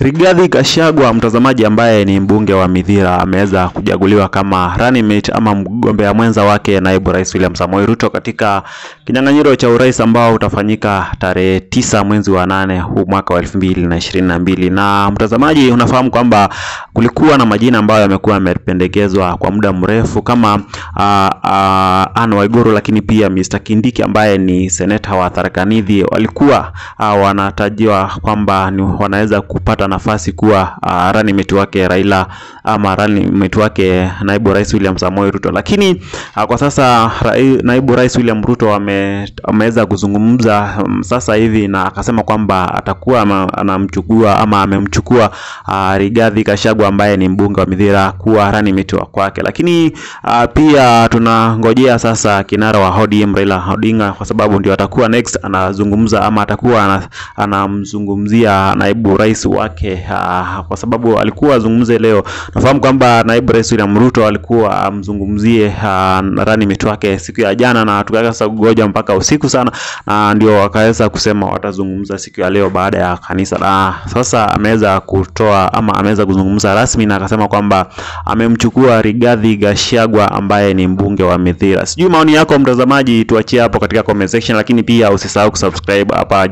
Rigathi Gachagua, mtazamaji ambaye ni mbunge wa midhira ameweza kujaguliwa kama running mate ama mgombea mwenza wake naibu rais William Samoei Ruto katika kinyang'anyiro cha urais ambao utafanyika tarehe tisa mwezi wa nane huu mwaka wa elfu mbili na ishirini na mbili. Na mtazamaji, unafahamu kwamba kulikuwa na majina ambayo yamekuwa yamependekezwa kwa muda mrefu kama uh, uh, Anne Waiguru, lakini pia Mr. Kindiki ambaye ni seneta wa Tharaka Nithi walikuwa uh, wanatajiwa kwamba wanaweza kupata kupata nafasi kuwa uh, running wake Raila ama running wake naibu rais William Samoei Ruto, lakini uh, kwa sasa rai, naibu rais William Ruto ame, ameweza kuzungumza um, sasa hivi na akasema kwamba atakuwa anamchukua ama amemchukua uh, Rigathi Gachagua ambaye ni mbunge wa Mithira kuwa running wake. lakini uh, pia tunangojea sasa kinara wa ODM Raila Odinga kwa sababu ndio atakuwa next anazungumza ama atakuwa anamzungumzia naibu rais wake wake aa, ah, kwa sababu alikuwa azungumze leo. Nafahamu kwamba naibu rais William Ruto alikuwa amzungumzie nadhani mito yake siku ya jana, na tukaweza sasa kugoja mpaka usiku sana, na ndio wakaweza kusema watazungumza siku ya leo baada ya kanisa. Na ah, sasa ameweza kutoa ama ameweza kuzungumza rasmi, na akasema kwamba amemchukua Rigathi Gachagua ambaye ni mbunge wa Mithira. Sijui maoni yako mtazamaji, tuachie hapo katika comment section, lakini pia usisahau kusubscribe hapa